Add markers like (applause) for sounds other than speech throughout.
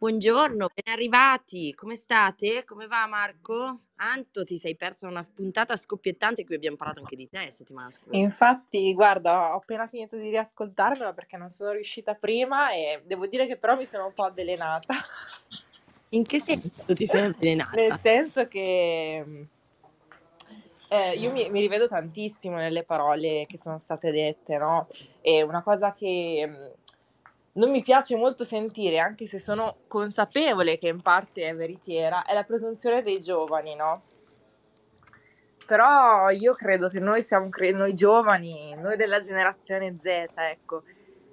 Buongiorno, ben arrivati. Come state? Come va Marco? Anto, ti sei persa una spuntata scoppiettante qui abbiamo parlato anche di te la settimana scorsa. Infatti, guarda, ho appena finito di riascoltarmela perché non sono riuscita prima e devo dire che però mi sono un po' avvelenata. (laughs) In che senso ti sei (laughs) avvelenata? Nel senso che mm, eh, io mi, mi, rivedo tantissimo nelle parole che sono state dette, no? E una cosa che mm, non mi piace molto sentire, anche se sono consapevole che in parte è veritiera, è la presunzione dei giovani, no? Però io credo che noi siamo, cre- noi giovani, noi della generazione Z, ecco,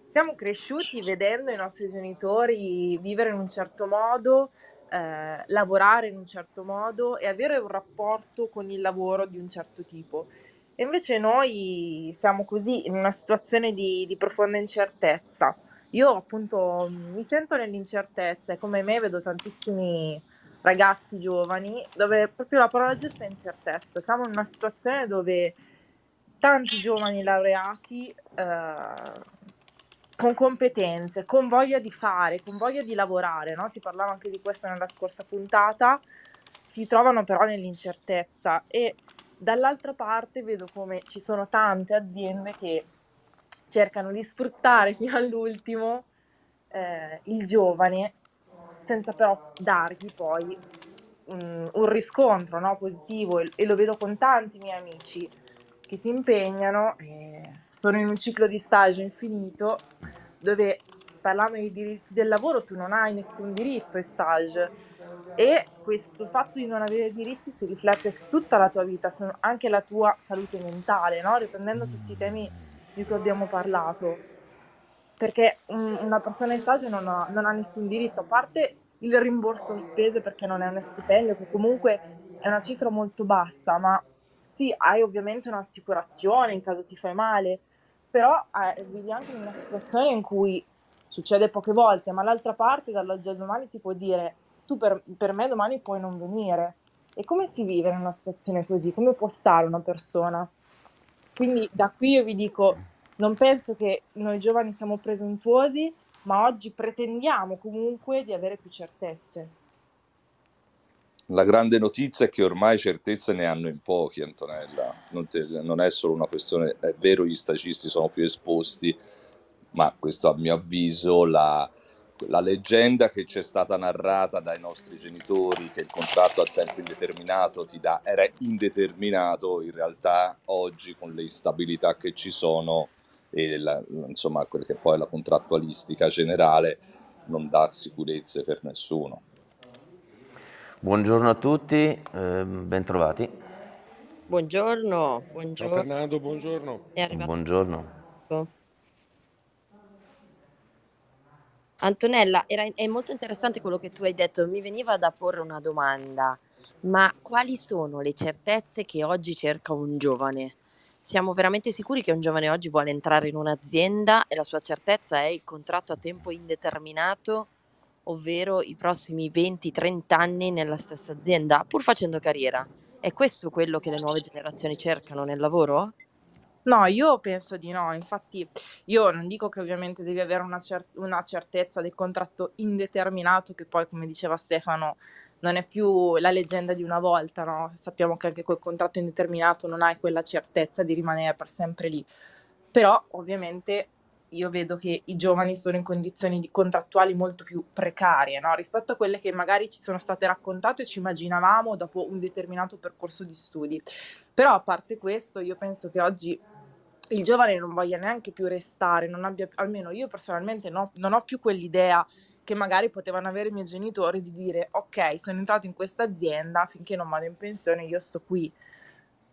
siamo cresciuti vedendo i nostri genitori vivere in un certo modo, eh, lavorare in un certo modo e avere un rapporto con il lavoro di un certo tipo. E invece noi siamo così, in una situazione di, di profonda incertezza io appunto mi sento nell'incertezza e come me vedo tantissimi ragazzi giovani dove proprio la parola giusta è incertezza. Siamo in una situazione dove tanti giovani laureati eh, con competenze, con voglia di fare, con voglia di lavorare, no? si parlava anche di questo nella scorsa puntata, si trovano però nell'incertezza e dall'altra parte vedo come ci sono tante aziende che cercano di sfruttare (laughs) fino all'ultimo eh, il giovane senza però dargli poi mh, un riscontro no, positivo e, e, lo vedo con tanti miei amici che si impegnano, sono in un ciclo di stage infinito dove parlando di diritti del lavoro tu non hai nessun diritto e stage e questo fatto di non avere diritti si riflette su tutta la tua vita, su anche la tua salute mentale, no? riprendendo tutti i temi di cui abbiamo parlato, perché una persona in stage non ha, non ha nessun diritto, a parte il rimborso di spese perché non è uno stipendio, che comunque è una cifra molto bassa, ma sì, hai ovviamente un'assicurazione in caso ti fai male, però eh, vivi anche in una situazione in cui succede poche volte, ma l'altra parte dall'oggi al domani ti può dire tu per, per me domani puoi non venire. E come si vive in una situazione così? Come può stare una persona? Quindi da qui io vi dico, non penso che noi giovani siamo presuntuosi, ma oggi pretendiamo comunque di avere più certezze. La grande notizia è che ormai certezze ne hanno in pochi, Antonella. Non, te, non è solo una questione, è vero, gli stagisti sono più esposti, ma questo a mio avviso la, la leggenda che ci è stata narrata dai nostri genitori che il contratto a tempo indeterminato ti dà era indeterminato, in realtà oggi con le instabilità che ci sono e la, insomma quella che poi è la contrattualistica generale non dà sicurezze per nessuno. Buongiorno a tutti, eh, trovati Buongiorno, buongiorno. Fernando, buongiorno. Buongiorno. Antonella, era, è molto interessante quello che tu hai detto, mi veniva da porre una domanda, ma quali sono le certezze che oggi cerca un giovane? Siamo veramente sicuri che un giovane oggi vuole entrare in un'azienda e la sua certezza è il contratto a tempo indeterminato, ovvero i prossimi 20-30 anni nella stessa azienda, pur facendo carriera. È questo quello che le nuove generazioni cercano nel lavoro? No, io penso di no, infatti io non dico che ovviamente devi avere una, cer- una certezza del contratto indeterminato che poi, come diceva Stefano, non è più la leggenda di una volta, no? Sappiamo che anche quel contratto indeterminato non hai quella certezza di rimanere per sempre lì. Però ovviamente io vedo che i giovani sono in condizioni contrattuali molto più precarie no? rispetto a quelle che magari ci sono state raccontate e ci immaginavamo dopo un determinato percorso di studi. Però a parte questo, io penso che oggi il giovane non voglia neanche più restare, abbia, almeno io personalmente no, non ho più quell'idea che magari potevano avere i miei genitori di dire ok, sono entrato in questa azienda, finché non vado in pensione io sto qui.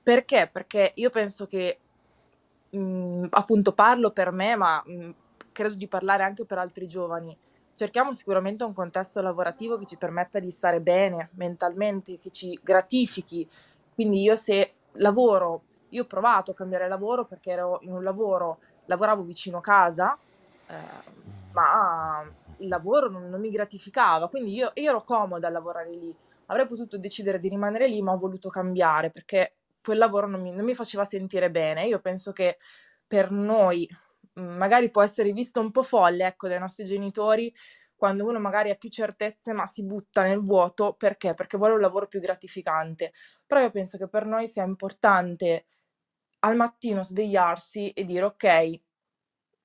Perché? Perché io penso che, mh, mhmm, appunto parlo per me, ma mh, mhmm, credo di parlare anche per altri giovani. Cerchiamo sicuramente un contesto lavorativo che ci permetta di stare bene mentalmente, che ci gratifichi. Quindi io se lavoro io ho provato a cambiare lavoro perché ero in un lavoro, lavoravo vicino a casa, eh, ma il lavoro non, non, mi gratificava, quindi io ero comoda a lavorare lì. Avrei potuto decidere di rimanere lì, ma ho voluto cambiare perché quel lavoro non mi, non mi faceva sentire bene. Io penso che per noi mm, magari può essere visto un po' folle, ecco, dai nostri genitori, quando uno magari ha più certezze ma si butta nel vuoto perché? Perché vuole un lavoro più gratificante. Però io penso che per noi sia importante al mattino svegliarsi e dire ok,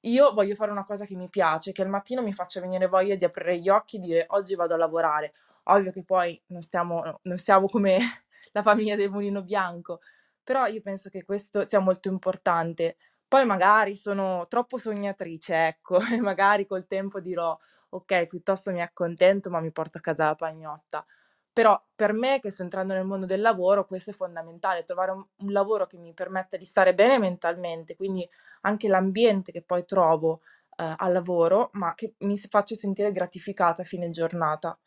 io voglio fare una cosa che mi piace, che al mattino mi faccia venire voglia di aprire gli occhi e dire oggi vado a lavorare. Ovvio che poi non, stiamo, non siamo come (laughs) la famiglia del mulino bianco, però io penso che questo sia molto importante. Poi magari sono troppo sognatrice, ecco, (laughs) e magari col tempo dirò ok, piuttosto mi accontento ma mi porto a casa la pagnotta. Però per me che sto entrando nel mondo del lavoro, questo è fondamentale, trovare un, un lavoro che mi permetta di stare bene mentalmente, quindi anche l'ambiente che poi trovo eh, al lavoro, ma che mi faccia sentire gratificata a fine giornata.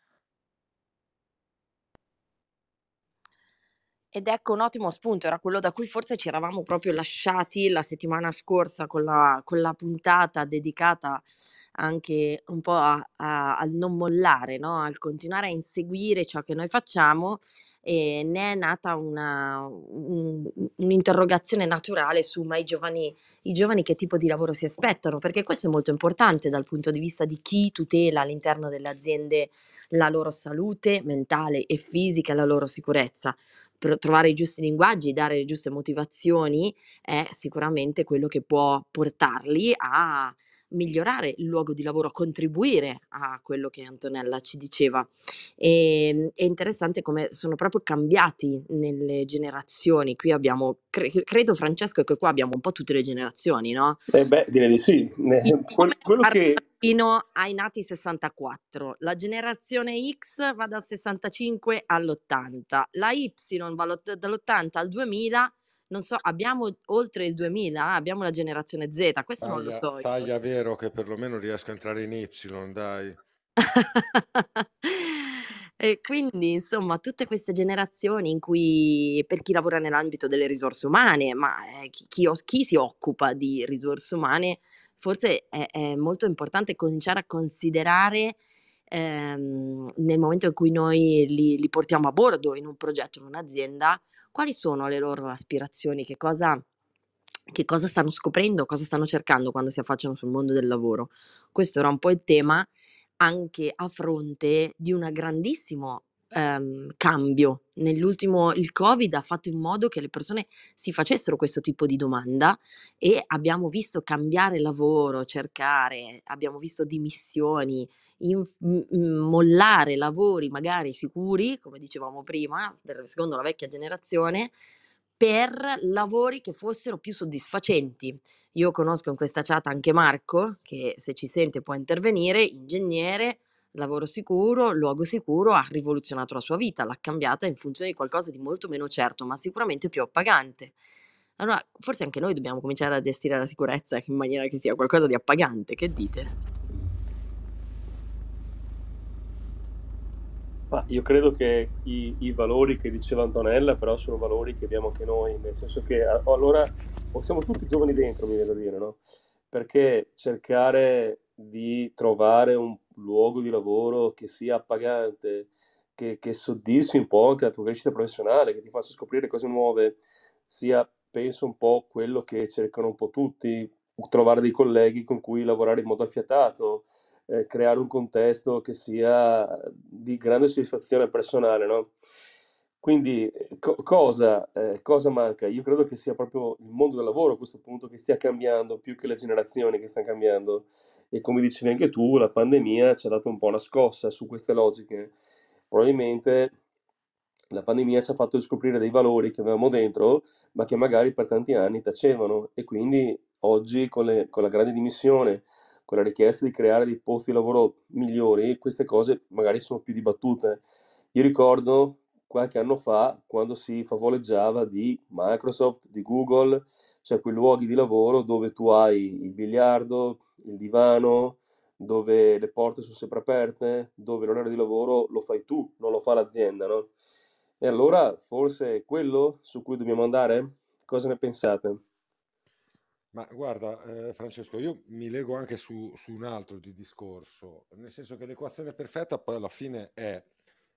Ed ecco un ottimo spunto, era quello da cui forse ci eravamo proprio lasciati la settimana scorsa con la, con la puntata dedicata anche un po' a, a, al non mollare, no? al continuare a inseguire ciò che noi facciamo, e ne è nata una, un, un'interrogazione naturale su ma i giovani, i giovani che tipo di lavoro si aspettano, perché questo è molto importante dal punto di vista di chi tutela all'interno delle aziende la loro salute mentale e fisica, la loro sicurezza. Per trovare i giusti linguaggi, dare le giuste motivazioni è sicuramente quello che può portarli a migliorare il luogo di lavoro, contribuire a quello che Antonella ci diceva. E, ehm, è interessante come sono proprio cambiati nelle generazioni. Qui abbiamo, cre- credo Francesco, che qua abbiamo un po' tutte le generazioni, no? Eh beh, direi di sì. (laughs) Quello, quello che... Fino ai nati 64, la generazione X va dal 65 all'80, la Y va dall'80 al 2000 non so, abbiamo oltre il 2000, abbiamo la generazione Z, questo taglia, non lo so. Taglia posso... vero che perlomeno riesco a entrare in Y, dai. (laughs) E quindi, insomma, tutte queste generazioni in cui per chi lavora nell'ambito delle risorse umane, ma eh, chi, chi, chi si occupa di risorse umane, forse è, è molto importante cominciare a considerare ehm, nel momento in cui noi li, li portiamo a bordo in un progetto, in un'azienda, quali sono le loro aspirazioni, che cosa che cosa stanno scoprendo, cosa stanno cercando quando si affacciano sul mondo del lavoro. Questo era un po' il tema anche a fronte di un grandissimo ehm, cambio. Nell'ultimo, il Covid ha fatto in modo che le persone si facessero questo tipo di domanda e abbiamo visto cambiare lavoro, cercare, abbiamo visto dimissioni, inf- mollare lavori magari sicuri, come dicevamo prima, per, secondo la vecchia generazione, per lavori che fossero più soddisfacenti. Io conosco in questa chat anche Marco, che se ci sente può intervenire, ingegnere lavoro sicuro, luogo sicuro, ha rivoluzionato la sua vita, l'ha cambiata in funzione di qualcosa di molto meno certo, ma sicuramente più appagante. Allora, forse anche noi dobbiamo cominciare a gestire la sicurezza in maniera che sia qualcosa di appagante, che dite? Ma io credo che i, i, valori che diceva Antonella però sono valori che abbiamo anche noi, nel senso che allora o siamo tutti giovani dentro, mi viene da dire, no? Perché cercare di trovare un luogo di lavoro che sia appagante, che, che soddisfi un po' anche la tua crescita professionale, che ti faccia scoprire cose nuove, sia penso un po' quello che cercano un po' tutti, trovare dei colleghi con cui lavorare in modo affiatato, eh, creare un contesto che sia di grande soddisfazione personale, no? Quindi eh, co- cosa, eh, cosa, manca? Io credo che sia proprio il mondo del lavoro a questo punto che stia cambiando più che le generazioni che stanno cambiando. E come dicevi anche tu, la pandemia ci ha dato un po' una scossa su queste logiche. Probabilmente la pandemia ci ha fatto scoprire dei valori che avevamo dentro, ma che magari per tanti anni tacevano. E quindi oggi con, le, con la grande dimissione, con la richiesta di creare dei posti di lavoro migliori, queste cose magari sono più dibattute. Io ricordo qualche anno fa quando si favoleggiava di Microsoft, di Google, cioè quei luoghi di lavoro dove tu hai il biliardo, il divano, dove le porte sono sempre aperte, dove l'orario di lavoro lo fai tu, non lo fa l'azienda, no? E allora forse è quello su cui dobbiamo andare? Cosa ne pensate? Ma guarda, eh, Francesco, io mi leggo anche su, su un altro di discorso, nel senso che l'equazione perfetta poi alla fine è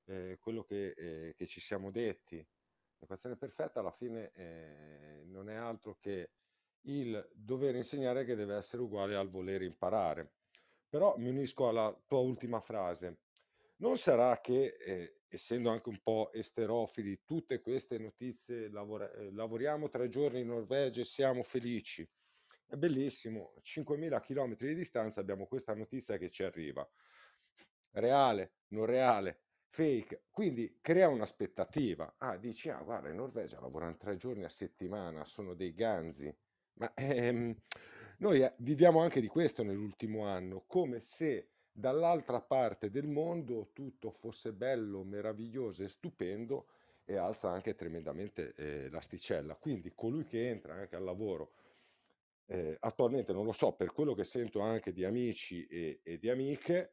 eh, quello che, eh, che, ci siamo detti. L'equazione perfetta alla fine eh, non è altro che il dover insegnare che deve essere uguale al voler imparare. Però mi unisco alla tua ultima frase. Non sarà che, eh, essendo anche un po' esterofili, tutte queste notizie, lavora, eh, lavoriamo tre giorni in Norvegia e siamo felici. È bellissimo, 5.000 km di distanza abbiamo questa notizia che ci arriva. Reale, non reale, fake. Quindi crea un'aspettativa. Ah, dici, ah, guarda, in Norvegia lavorano tre giorni a settimana, sono dei ganzi. Ma (laughs) ehm, noi eh, viviamo anche di questo nell'ultimo anno, come se dall'altra parte del mondo tutto fosse bello, meraviglioso e stupendo e alza anche tremendamente eh, l'asticella. Quindi colui che entra anche al lavoro, eh, attualmente non lo so, per quello che sento anche di amici e, e di amiche,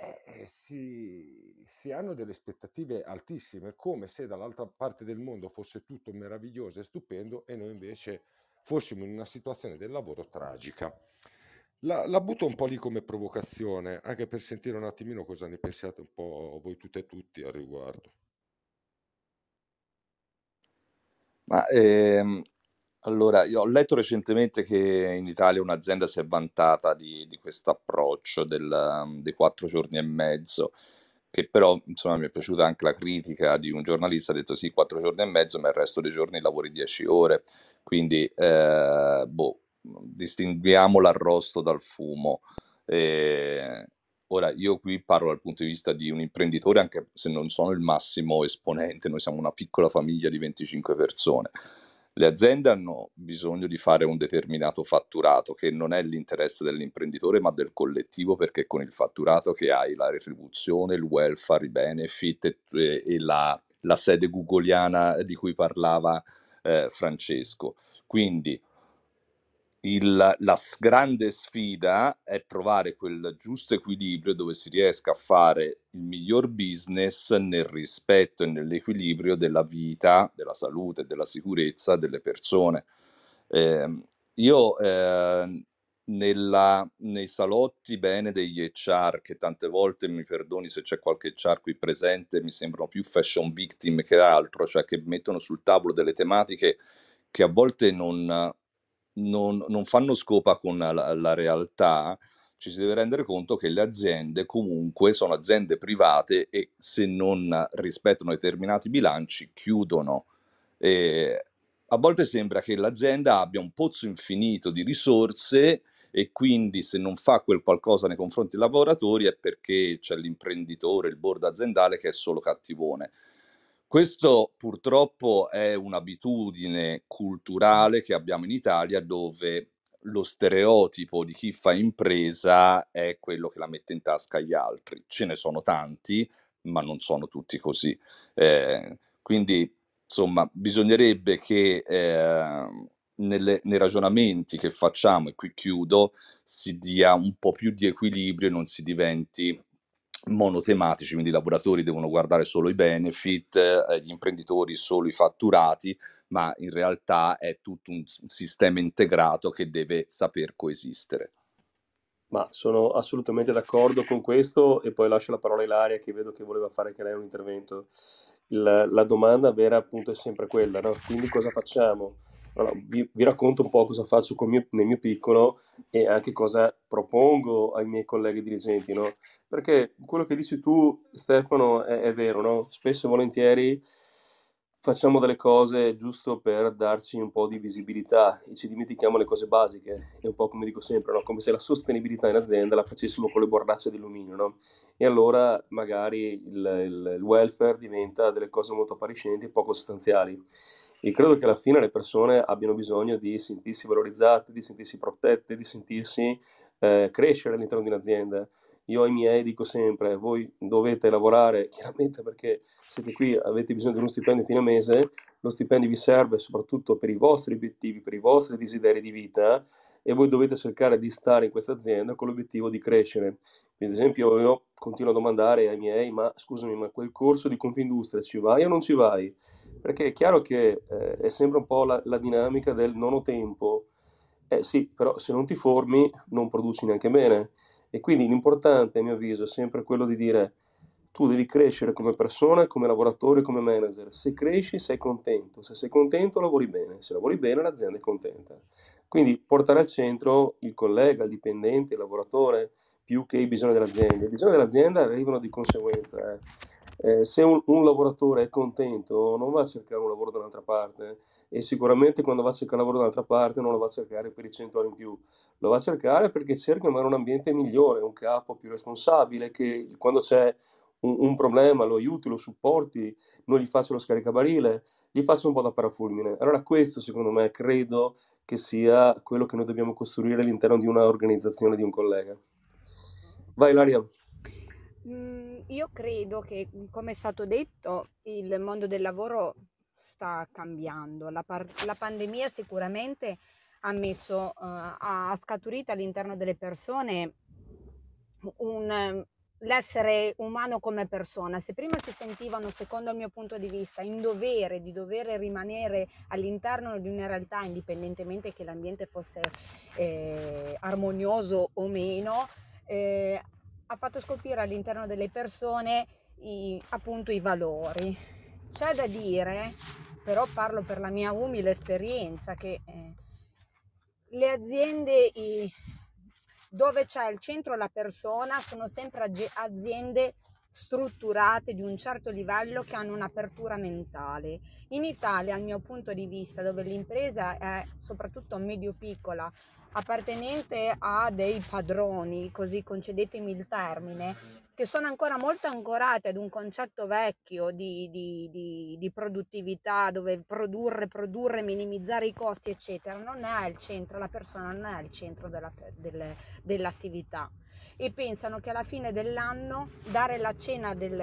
eh, eh, si, si, hanno delle aspettative altissime, come se dall'altra parte del mondo fosse tutto meraviglioso e stupendo e noi invece fossimo in una situazione del lavoro tragica. La, la butto un po' lì come provocazione, anche per sentire un attimino cosa ne pensate un po' voi tutte e tutti al riguardo. Ma ehm, allora, io ho letto recentemente che in Italia un'azienda si è vantata di, di questo approccio um, dei quattro giorni e mezzo, che però insomma mi è piaciuta anche la critica di un giornalista, ha detto sì, quattro giorni e mezzo, ma il resto dei giorni lavori dieci ore, quindi eh, boh, distinguiamo l'arrosto dal fumo. Eh, ora, io qui parlo dal punto di vista di un imprenditore, anche se non sono il massimo esponente, noi siamo una piccola famiglia di 25 persone le aziende hanno bisogno di fare un determinato fatturato che non è l'interesse dell'imprenditore ma del collettivo perché con il fatturato che hai la retribuzione, il welfare, i benefit e, e la, la, sede googoliana di cui parlava eh, Francesco. Quindi il, la grande sfida è trovare quel giusto equilibrio dove si riesca a fare il miglior business nel rispetto e nell'equilibrio della vita, della salute, della sicurezza delle persone. Eh, io eh, nella, nei salotti bene degli HR, che tante volte mi perdoni se c'è qualche HR qui presente, mi sembrano più fashion victim che altro, cioè che mettono sul tavolo delle tematiche che a volte non non, non fanno scopa con la, la realtà, ci si deve rendere conto che le aziende comunque sono aziende private e se non rispettano determinati bilanci chiudono. E a volte sembra che l'azienda abbia un pozzo infinito di risorse e quindi se non fa quel qualcosa nei confronti dei lavoratori è perché c'è l'imprenditore, il board aziendale che è solo cattivone. Questo purtroppo è un'abitudine culturale che abbiamo in Italia dove lo stereotipo di chi fa impresa è quello che la mette in tasca agli altri. Ce ne sono tanti, ma non sono tutti così. Eh, quindi, insomma, bisognerebbe che eh, nelle, nei ragionamenti che facciamo, e qui chiudo, si dia un po' più di equilibrio e non si diventi monotematici, quindi i lavoratori devono guardare solo i benefit, eh, gli imprenditori solo i fatturati, ma in realtà è tutto un sistema integrato che deve saper coesistere. Ma sono assolutamente d'accordo con questo e poi lascio la parola a Ilaria che vedo che voleva fare anche lei un intervento. La, la domanda vera appunto è sempre quella, no? quindi cosa facciamo? Allora, vi, vi, racconto un po' cosa faccio mio, nel mio piccolo e anche cosa propongo ai miei colleghi dirigenti, no? Perché quello che dici tu, Stefano, è, è vero, no? Spesso e volentieri facciamo delle cose giusto per darci un po' di visibilità e ci dimentichiamo le cose basiche. È un po' come dico sempre, no? come se la sostenibilità in azienda la facessimo con le borracce di alluminio. No? E allora magari il, il, il welfare diventa delle cose molto appariscenti e poco sostanziali. E credo che alla fine le persone abbiano bisogno di sentirsi valorizzate, di sentirsi protette, di sentirsi eh, crescere all'interno di un'azienda. Io ai miei dico sempre, voi dovete lavorare, chiaramente perché siete qui, avete bisogno di uno stipendio fine mese, lo stipendio vi serve soprattutto per i vostri obiettivi, per i vostri desideri di vita e voi dovete cercare di stare in questa azienda con l'obiettivo di crescere. Ad esempio io continuo a domandare ai miei, ma scusami, ma quel corso di Confindustria ci vai o non ci vai? Perché è chiaro che eh, è sempre un po' la, la dinamica del non ho tempo. Eh sì, però se non ti formi non produci neanche bene. E quindi l'importante, a mio avviso, è sempre quello di dire tu devi crescere come persona, come lavoratore, come manager. Se cresci sei contento, se sei contento lavori bene, se lavori bene l'azienda è contenta. Quindi portare al centro il collega, il dipendente, il lavoratore, più che i bisogni dell'azienda. I bisogni dell'azienda arrivano di conseguenza. Eh. Eh, se un, un, lavoratore è contento non va a cercare un lavoro da un'altra parte e sicuramente quando va a cercare un lavoro da un'altra parte non lo va a cercare per i 100 ore in più, lo va a cercare perché cerca magari un ambiente migliore, un capo più responsabile che quando c'è un, un problema lo aiuti, lo supporti, non gli faccia lo scaricabarile, gli faccia un po' da parafulmine. Allora questo secondo me credo che sia quello che noi dobbiamo costruire all'interno di un'organizzazione di un collega. Vai Laria. Mm, io credo che, mm, come è stato detto, il mondo del lavoro sta cambiando. La, par- la pandemia sicuramente ha messo, uh, ha scaturito all'interno delle persone un, l'essere umano come persona. Se prima si sentivano, secondo il mio punto di vista, in dovere di dover rimanere all'interno di una realtà, indipendentemente che l'ambiente fosse eh, armonioso o meno, eh, ha fatto scoprire all'interno delle persone i, appunto i valori. C'è da dire, però parlo per la mia umile esperienza, che eh, le aziende i, dove c'è al centro la persona sono sempre aziende strutturate di un certo livello che hanno un'apertura mentale. In Italia, al mio punto di vista, dove l'impresa è soprattutto medio-piccola, appartenente a dei padroni, così concedetemi il termine, che sono ancora molto ancorate ad un concetto vecchio di, di, di, di produttività, dove produrre, produrre, minimizzare i costi, eccetera, non è al centro, la persona non è al centro della, delle, dell'attività e pensano che alla fine dell'anno dare la cena del,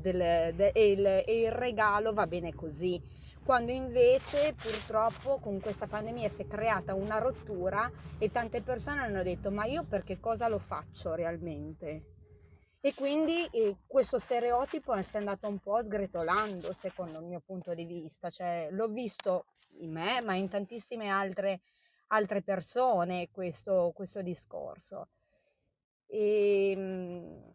del, del, e, il, e il regalo va bene così quando invece purtroppo con questa pandemia si è creata una rottura e tante persone hanno detto ma io perché cosa lo faccio realmente? E quindi eh, questo stereotipo si è andato un po' sgretolando secondo il mio punto di vista, cioè, l'ho visto in me ma in tantissime altre, altre persone questo, questo discorso. E, ehm,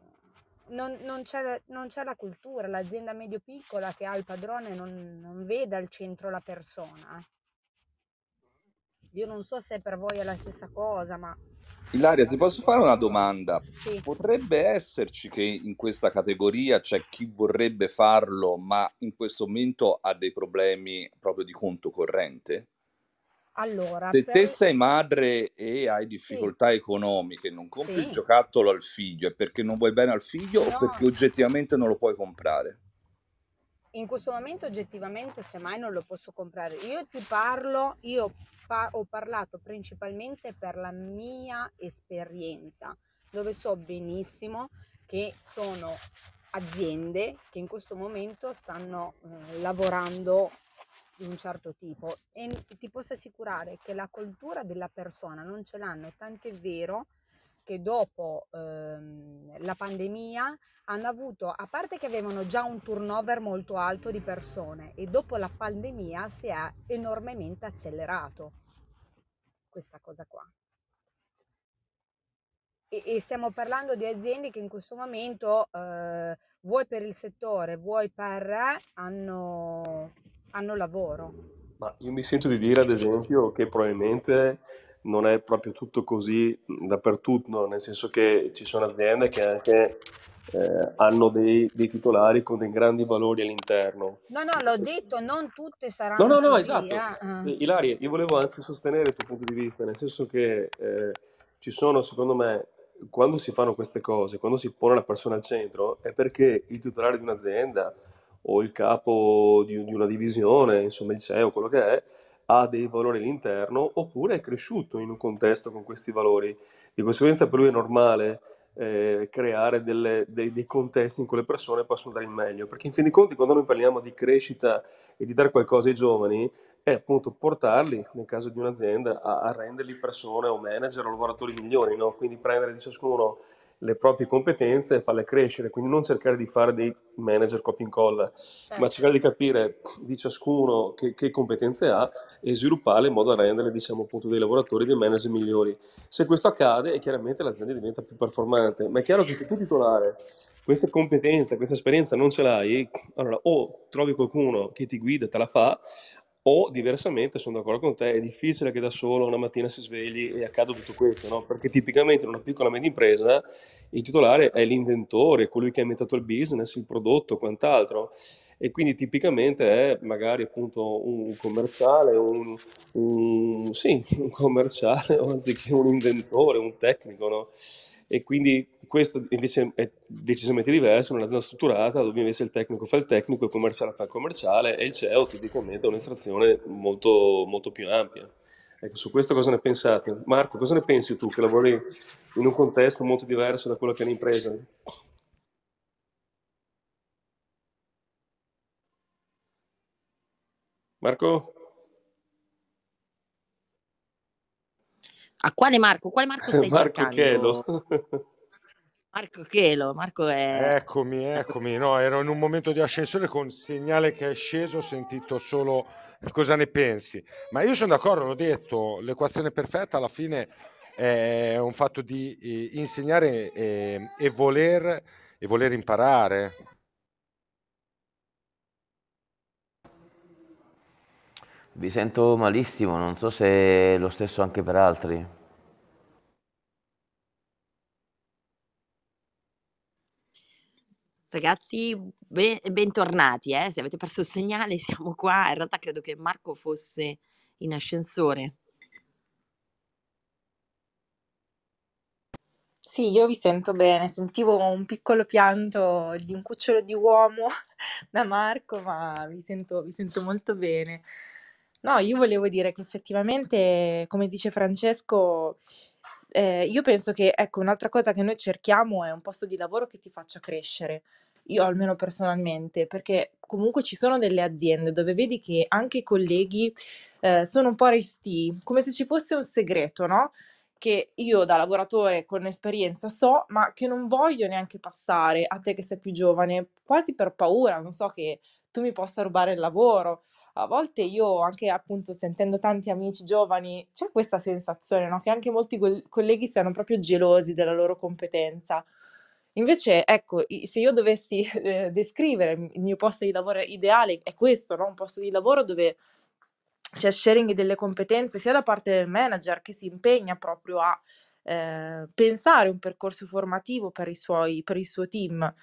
non, non, c'è, non, c'è, la cultura, l'azienda medio-piccola che ha il padrone non, non vede al centro la persona. Eh. Io non so se per voi è la stessa cosa, ma... Ilaria, ti posso fare una domanda? Sì. Potrebbe esserci che in questa categoria c'è chi vorrebbe farlo, ma in questo momento ha dei problemi proprio di conto corrente? Allora, se per... te sei madre e hai difficoltà sì. economiche, non compri sì. il giocattolo al figlio, è perché non vuoi bene al figlio no. o perché oggettivamente non lo puoi comprare? In questo momento oggettivamente semmai non lo posso comprare. Io ti parlo, io pa- ho parlato principalmente per la mia esperienza, dove so benissimo che sono aziende che in questo momento stanno eh, lavorando di un certo tipo e ti posso assicurare che la cultura della persona non ce l'hanno, tant'è vero che dopo ehm, la pandemia hanno avuto, a parte che avevano già un turnover molto alto di persone e dopo la pandemia si è enormemente accelerato questa cosa qua. E, e stiamo parlando di aziende che in questo momento, eh, vuoi per il settore, vuoi per, eh, hanno hanno lavoro. Ma io mi sento di dire, ad esempio, che probabilmente non è proprio tutto così dappertutto, nel senso che ci sono aziende che anche eh, hanno dei, dei, titolari con dei grandi valori all'interno. No, no, l'ho detto, non tutte saranno. No, no, no, così, esatto. Eh. eh. Ilaria, io volevo anzi sostenere il tuo punto di vista, nel senso che eh, ci sono, secondo me, quando si fanno queste cose, quando si pone la persona al centro, è perché il titolare di un'azienda o il capo di, di una divisione, insomma il CEO, quello che è, ha dei valori all'interno oppure è cresciuto in un contesto con questi valori. Di conseguenza per lui è normale eh, creare delle, dei, dei, contesti in cui le persone possono dare il meglio, perché in fin dei conti quando noi parliamo di crescita e di dare qualcosa ai giovani è appunto portarli, nel caso di un'azienda, a, a renderli persone o manager o lavoratori migliori, no? quindi prendere di ciascuno le proprie competenze e farle crescere, quindi non cercare di fare dei manager copia e incolla, certo. ma cercare di capire di ciascuno che, che, competenze ha e svilupparle in modo da rendere diciamo, appunto, dei lavoratori dei manager migliori. Se questo accade, chiaramente l'azienda diventa più performante, ma è chiaro che se tu titolare queste competenze, questa esperienza non ce l'hai, allora o trovi qualcuno che ti guida, e te la fa, o diversamente, sono d'accordo con te, è difficile che da solo una mattina si svegli e accada tutto questo, no? perché tipicamente in una piccola media impresa il titolare è l'inventore, colui che ha inventato il business, il prodotto, quant'altro e quindi tipicamente è magari appunto un commerciale, un, un, sì, (laughs) un commerciale anziché un inventore, un tecnico, no? e quindi questo invece è decisamente diverso in un'azienda strutturata dove invece il tecnico fa il tecnico, il commerciale fa il commerciale e il CEO tipicamente ha un'estrazione molto, molto più ampia. Ecco, su questo cosa ne pensate? Marco, cosa ne pensi tu che lavori in un contesto molto diverso da quello che è l'impresa? Marco? A quale Marco? Quale Marco stai Marco cercando? Chelo. Marco Chelo, Marco è... Eccomi, eccomi. No, ero in un momento di ascensore con segnale che è sceso, ho sentito solo cosa ne pensi. Ma io sono d'accordo, l'ho detto, l'equazione perfetta alla fine è un fatto di eh, insegnare e, eh, e, voler, e voler imparare. Vi sento malissimo, non so se è lo stesso anche per altri. Ragazzi, ben, bentornati, eh? se avete perso il segnale (laughs) siamo qua, in realtà credo che Marco fosse in ascensore. Sì, io vi sento bene, sentivo un piccolo pianto di un cucciolo di uomo (laughs) da Marco, ma vi sento, vi sento molto bene. No, io volevo dire che effettivamente, come dice Francesco, eh, io penso che, ecco, un'altra cosa che noi cerchiamo è un posto di lavoro che ti faccia crescere, io almeno personalmente, perché comunque ci sono delle aziende dove vedi che anche i colleghi eh, sono un po' resti, come se ci fosse un segreto, no? Che io da lavoratore con esperienza so, ma che non voglio neanche passare a te che sei più giovane, quasi per paura, non so che tu mi possa rubare il lavoro. A volte io, anche appunto sentendo tanti amici giovani, c'è questa sensazione no? che anche molti go- colleghi siano proprio gelosi della loro competenza Invece, ecco, se io dovessi (laughs) eh, descrivere il mio posto di lavoro ideale, è questo, no? un posto di lavoro dove c'è sharing delle competenze sia da parte del manager che si impegna proprio a eh, pensare un percorso formativo per, suoi, per il suo team,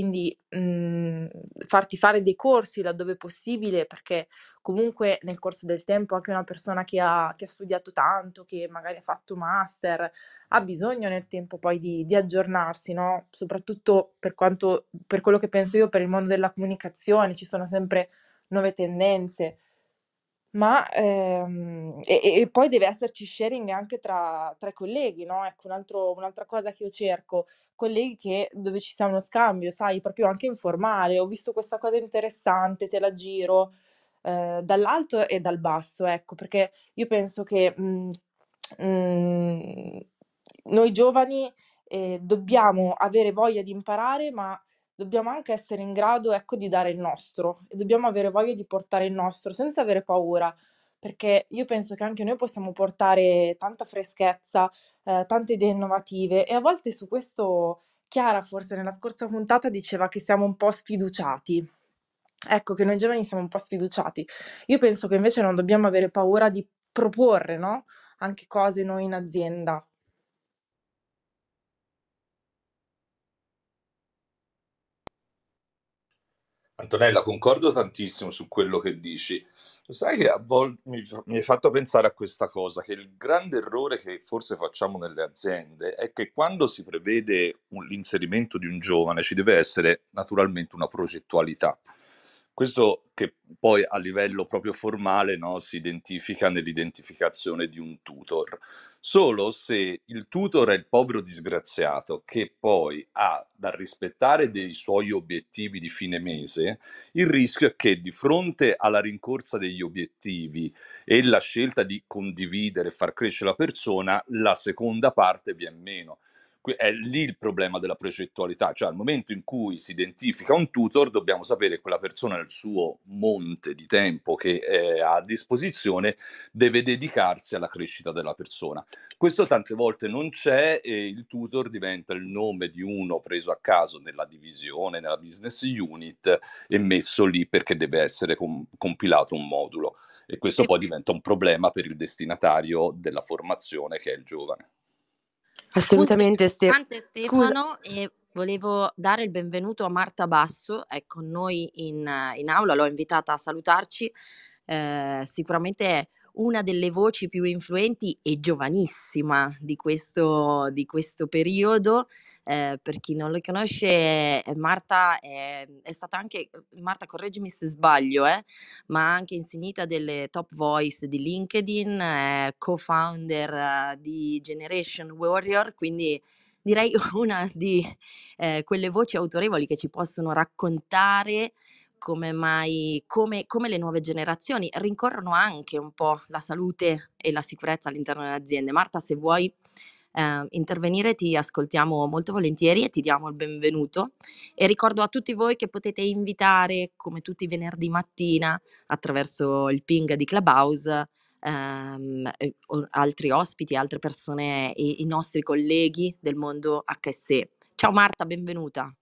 quindi mh, mhmm, farti fare dei corsi laddove possibile, perché comunque nel corso del tempo anche una persona che ha, che ha studiato tanto, che magari ha fatto master, ha bisogno nel tempo poi di, di aggiornarsi, no? soprattutto per, quanto, per quello che penso io per il mondo della comunicazione, ci sono sempre nuove tendenze. Ma ehm, e e poi deve esserci sharing anche tra tra i colleghi, no, ecco un altro un'altra cosa che io cerco, colleghi che dove ci sia uno scambio, sai, proprio anche informale: "Ho visto questa cosa interessante, te la giro", ehm, dall'alto e dal basso, ecco, perché io penso che, mhmm, mhmm, noi giovani, ehm, dobbiamo avere voglia di imparare, ma dobbiamo anche essere in grado, ecco, di dare il nostro e dobbiamo avere voglia di portare il nostro senza avere paura, perché io penso che anche noi possiamo portare tanta freschezza, eh, tante idee innovative e a volte su questo Chiara forse nella scorsa puntata diceva che siamo un po' sfiduciati. Ecco che noi giovani siamo un po' sfiduciati. Io penso che invece non dobbiamo avere paura di proporre, no? Anche cose noi in azienda Antonella, concordo tantissimo su quello che dici. sai che a volte mi, mi hai fatto pensare a questa cosa, che il grande errore che forse facciamo nelle aziende è che quando si prevede un- l'inserimento di un giovane ci deve essere naturalmente una progettualità. Questo che poi a livello proprio formale no, si identifica nell'identificazione di un tutor. Solo se il tutor è il povero disgraziato che poi ha da rispettare dei suoi obiettivi di fine mese, il rischio è che di fronte alla rincorsa degli obiettivi e la scelta di condividere, e far crescere la persona, la seconda parte viene meno è lì il problema della progettualità, cioè al momento in cui si identifica un tutor dobbiamo sapere che quella persona nel suo monte di tempo che ha a disposizione deve dedicarsi alla crescita della persona. Questo tante volte non c'è e il tutor diventa il nome di uno preso a caso nella divisione, nella business unit e messo lì perché deve essere com- compilato un modulo e questo poi diventa un problema per il destinatario della formazione che è il giovane. Assolutamente, Stefano. Stefano e volevo dare il benvenuto a Marta Basso, è con noi in, in aula, l'ho invitata a salutarci. Eh, sicuramente una delle voci più influenti e giovanissima di questo, di questo periodo. Eh, per chi non lo conosce, eh, Marta è, è, stata anche, Marta correggimi se sbaglio, eh, ma anche insignita delle top voice di LinkedIn, eh, co-founder di Generation Warrior, quindi direi (laughs) una di eh, quelle voci autorevoli che ci possono raccontare come mai, come, come le nuove generazioni rincorrono anche un po' la salute e la sicurezza all'interno delle aziende. Marta, se vuoi eh, intervenire ti ascoltiamo molto volentieri e ti diamo il benvenuto e ricordo a tutti voi che potete invitare come tutti i venerdì mattina attraverso il ping di Clubhouse ehm, altri ospiti, altre persone, i, i nostri colleghi del mondo HSE. Ciao Marta, benvenuta.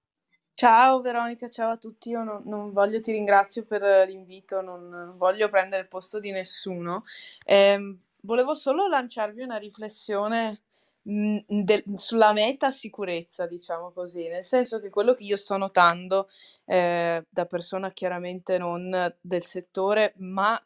Ciao Veronica, ciao a tutti. Io non, non voglio, ti ringrazio per eh, l'invito, non, non voglio prendere il posto di nessuno. Eh, volevo solo lanciarvi una riflessione mh, mm, de- sulla meta sicurezza, diciamo così, nel senso che quello che io sto notando eh, da persona chiaramente non del settore, ma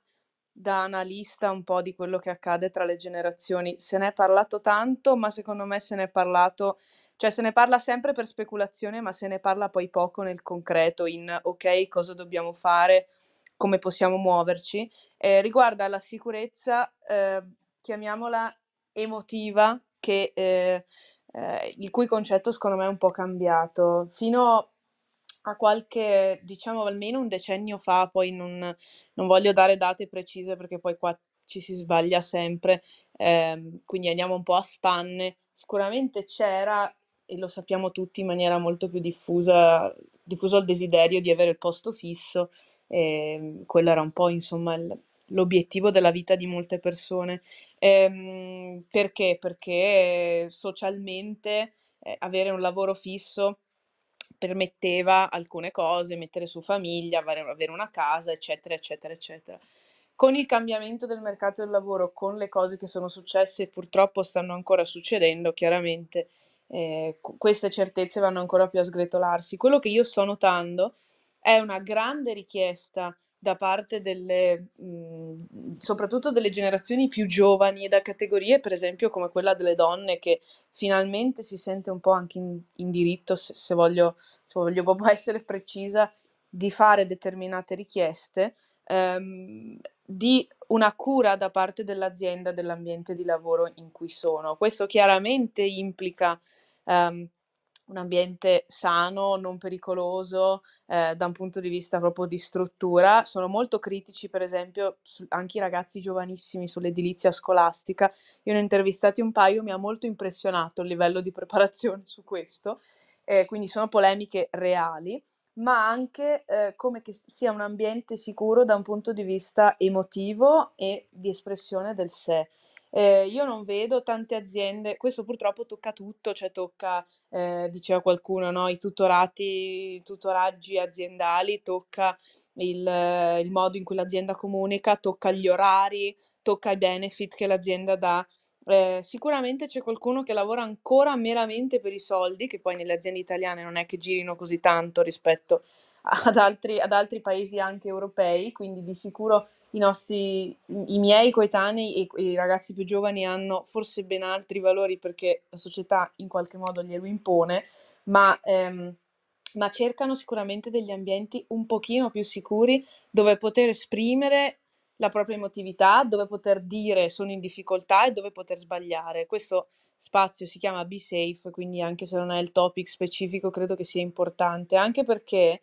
da analista un po' di quello che accade tra le generazioni, se ne è parlato tanto, ma secondo me se ne è parlato cioè se ne parla sempre per speculazione, ma se ne parla poi poco nel concreto, in ok, cosa dobbiamo fare, come possiamo muoverci. Eh, riguarda la sicurezza, eh, chiamiamola emotiva, che, eh, eh, il cui concetto secondo me è un po' cambiato. Fino a qualche, diciamo almeno un decennio fa, poi non, non voglio dare date precise perché poi qua ci si sbaglia sempre, ehm, quindi andiamo un po' a spanne. Sicuramente c'era e lo sappiamo tutti in maniera molto più diffusa, diffuso il desiderio di avere il posto fisso e ehm, quello era un po' insomma il- l'obiettivo della vita di molte persone. Ehm, perché? Perché socialmente eh, avere un lavoro fisso permetteva alcune cose, mettere su famiglia, avere avere una casa, eccetera, eccetera, eccetera. Con il cambiamento del mercato del lavoro, con le cose che sono successe e purtroppo stanno ancora succedendo, chiaramente eh, queste certezze vanno ancora più a sgretolarsi. Quello che io sto notando è una grande richiesta da parte delle, mh, mhmm, soprattutto delle generazioni più giovani e da categorie, per esempio, come quella delle donne, che finalmente si sente un po' anche in, in diritto, se, se, voglio, se voglio proprio (laughs) essere precisa, di fare determinate richieste ehm, di una cura da parte dell'azienda dell'ambiente di lavoro in cui sono. Questo chiaramente implica ehm, un ambiente sano, non pericoloso eh, da un punto di vista proprio di struttura. Sono molto critici, per esempio, su, anche i ragazzi giovanissimi sull'edilizia scolastica. Io ne ho intervistati un paio, mi ha molto impressionato il livello di preparazione su questo, eh, quindi sono polemiche reali ma anche eh, come che sia un ambiente sicuro da un punto di vista emotivo e di espressione del sé. Eh, io non vedo tante aziende, questo purtroppo tocca tutto, cioè tocca, eh, diceva qualcuno, no? i tutorati, i tutoraggi aziendali, tocca il, il modo in cui l'azienda comunica, tocca gli orari, tocca i benefit che l'azienda dà eh, sicuramente c'è qualcuno che lavora ancora meramente per i soldi, che poi nelle aziende italiane non è che girino così tanto rispetto (laughs) ad altri, ad altri paesi anche europei, quindi di sicuro i, nostri, i miei coetanei e, i ragazzi più giovani hanno forse ben altri valori perché la società in qualche modo glielo impone, ma... Ehm, ma cercano sicuramente degli ambienti un pochino più sicuri dove poter esprimere la propria emotività, dove poter dire sono in difficoltà e dove poter sbagliare. Questo spazio si chiama Be Safe, quindi anche se non è il topic specifico, credo che sia importante, anche perché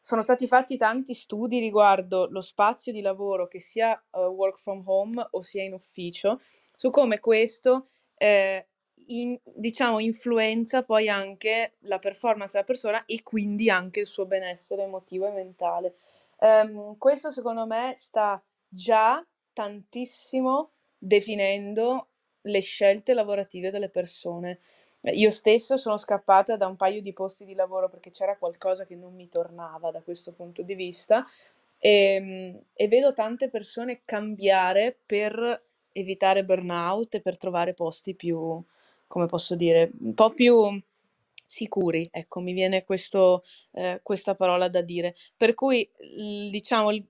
sono stati fatti tanti studi riguardo lo spazio di lavoro, che sia uh, work from home o sia in ufficio, su come questo eh, in, diciamo, influenza poi anche la performance della persona e quindi anche il suo benessere emotivo e mentale. Ehm, questo secondo me sta già tantissimo definendo le scelte lavorative delle persone. Eh, io stessa sono scappata da un paio di posti di lavoro perché c'era qualcosa che non mi tornava da questo punto di vista e, ehm, e vedo tante persone cambiare per evitare burnout e per trovare posti più, come posso dire, un po' più sicuri, ecco, mi viene questo, eh, questa parola da dire. Per cui, diciamo, il,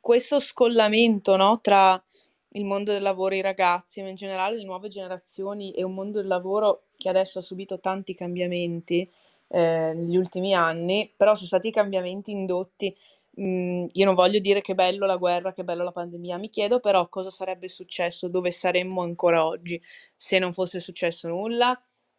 questo scollamento no, tra il mondo del lavoro e i ragazzi, ma in generale le nuove generazioni e un mondo del lavoro che adesso ha subito tanti cambiamenti eh, negli ultimi anni, però sono stati cambiamenti indotti. Mm, io non voglio dire che bello la guerra, che bello la pandemia, mi chiedo però cosa sarebbe successo, dove saremmo ancora oggi se non fosse successo nulla,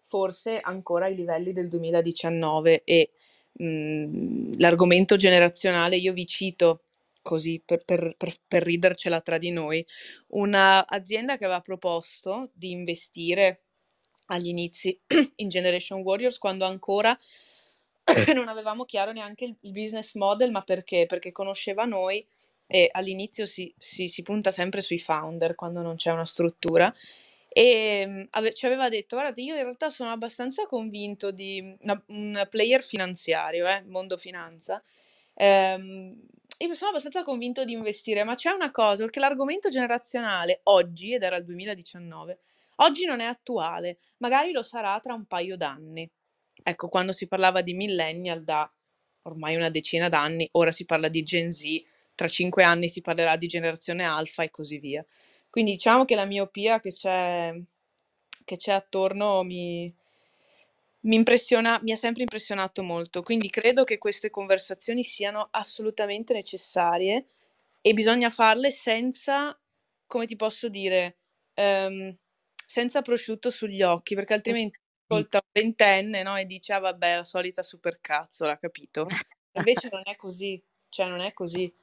forse ancora ai livelli del 2019 e mh, mhmm, l'argomento generazionale io vi cito così per, per, per, per ridercela tra di noi, un'azienda che aveva proposto di investire agli inizi (clears throat) in Generation Warriors quando ancora (clears throat) non avevamo chiaro neanche il, business model, ma perché? Perché conosceva noi e all'inizio si, si, si punta sempre sui founder quando non c'è una struttura e ehm, ave- ci aveva detto, guardate, io in realtà sono abbastanza convinto di mhmm, una- un player finanziario, eh, mondo finanza, ehm, io sono abbastanza convinto di investire, ma c'è una cosa, perché l'argomento generazionale oggi, ed era il 2019, oggi non è attuale, magari lo sarà tra un paio d'anni. Ecco, quando si parlava di millennial da ormai una decina d'anni, ora si parla di Gen Z, tra cinque anni si parlerà di generazione alfa e così via. Quindi diciamo che la miopia che c'è, che c'è attorno mi, mi, impressiona, mi ha sempre impressionato molto. Quindi credo che queste conversazioni siano assolutamente necessarie e bisogna farle senza, come ti posso dire, um, senza prosciutto sugli occhi, perché altrimenti ascolta un ventenne no? e dice ah vabbè la solita supercazzola, capito? (laughs) Invece non è così, cioè non è così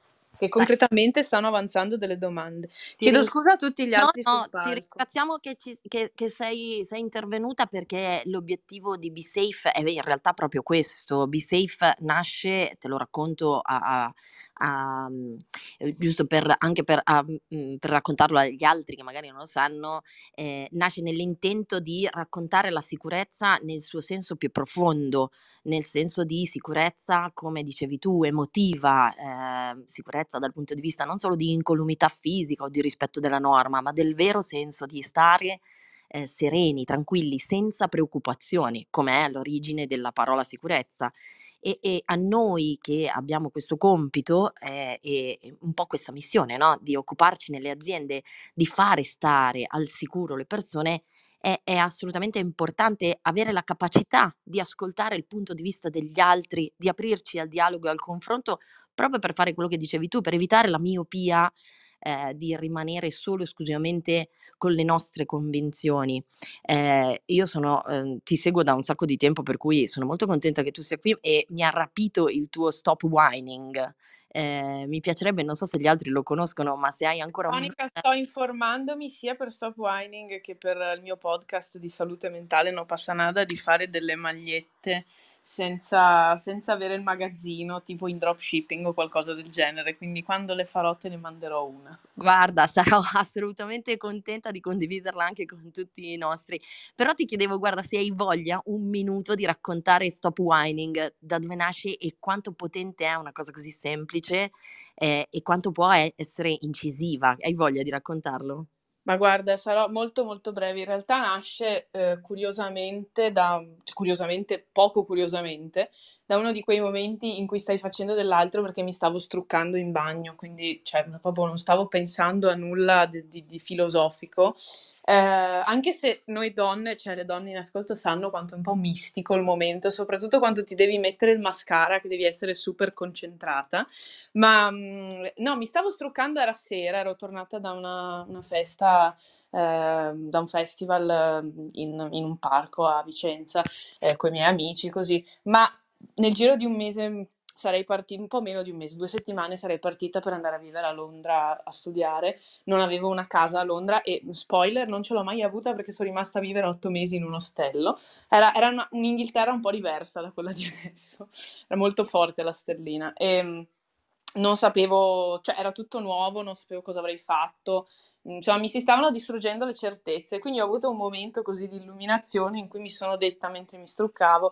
che eh. concretamente Beh. stanno avanzando delle domande. Ti Chiedo rin... scusa a tutti gli no, altri. No, no, ti ringraziamo che, ci, che, che sei, sei, intervenuta perché l'obiettivo di Be Safe è in realtà proprio questo. Be Safe nasce, te lo racconto a, a, a, mm, eh, giusto per, anche per, mm, per, raccontarlo agli altri che magari non lo sanno, eh, nasce nell'intento di raccontare la sicurezza nel suo senso più profondo, nel senso di sicurezza, come dicevi tu, emotiva, eh, sicurezza sicurezza dal punto di vista non solo di incolumità fisica o di rispetto della norma, ma del vero senso di stare eh, sereni, tranquilli, senza preoccupazioni, come è l'origine della parola sicurezza. E, e a noi che abbiamo questo compito eh, e un po' questa missione no? di occuparci nelle aziende di fare stare al sicuro le persone, è, è, assolutamente importante avere la capacità di ascoltare il punto di vista degli altri, di aprirci al dialogo e al confronto, proprio per fare quello che dicevi tu, per evitare la miopia eh, di rimanere solo e esclusivamente con le nostre convinzioni. Eh, io sono, eh, ti seguo da un sacco di tempo, per cui sono molto contenta che tu sia qui e mi ha rapito il tuo stop whining. Eh, mi piacerebbe, non so se gli altri lo conoscono, ma se hai ancora un. Monica, sto informandomi sia per Stop Whining che per il mio podcast di salute mentale No Passa Nada di fare delle magliette senza, senza avere il magazzino, tipo in dropshipping o qualcosa del genere. Quindi quando le farò te ne manderò una. Guarda, (laughs) sarò assolutamente contenta di condividerla anche con tutti i nostri. Però ti chiedevo, guarda, se hai voglia un minuto di raccontare Stop Whining, da dove nasce e quanto potente è una cosa così semplice eh, e quanto può essere incisiva. Hai voglia di raccontarlo? Ma guarda, sarò molto molto breve. In realtà nasce eh, curiosamente, da, cioè, curiosamente, poco curiosamente, da uno di quei momenti in cui stai facendo dell'altro perché mi stavo struccando in bagno, quindi cioè, proprio non stavo pensando a nulla di, di, di filosofico eh, anche se noi donne, cioè le donne in ascolto, sanno quanto è un po' mistico il momento, soprattutto quando ti devi mettere il mascara, che devi essere super concentrata. Ma mm, no, mi stavo struccando, era sera, ero tornata da una, una festa. Eh, da un festival mm, in, in, un parco a Vicenza eh, con i miei amici, così, ma nel giro di un mese mm, sarei partita un po' meno di un mese, due settimane sarei partita per andare a vivere a Londra a studiare. Non avevo una casa a Londra e mm, spoiler, non ce l'ho mai avuta perché sono rimasta a vivere otto mesi in un ostello. Era, era una, un'Inghilterra un po' diversa da quella di (laughs) adesso, era molto forte la sterlina. E, ehm, non sapevo, cioè era tutto nuovo, non sapevo cosa avrei fatto, insomma mi si stavano distruggendo le certezze, quindi ho avuto un momento così di illuminazione in cui mi sono detta mentre mi struccavo,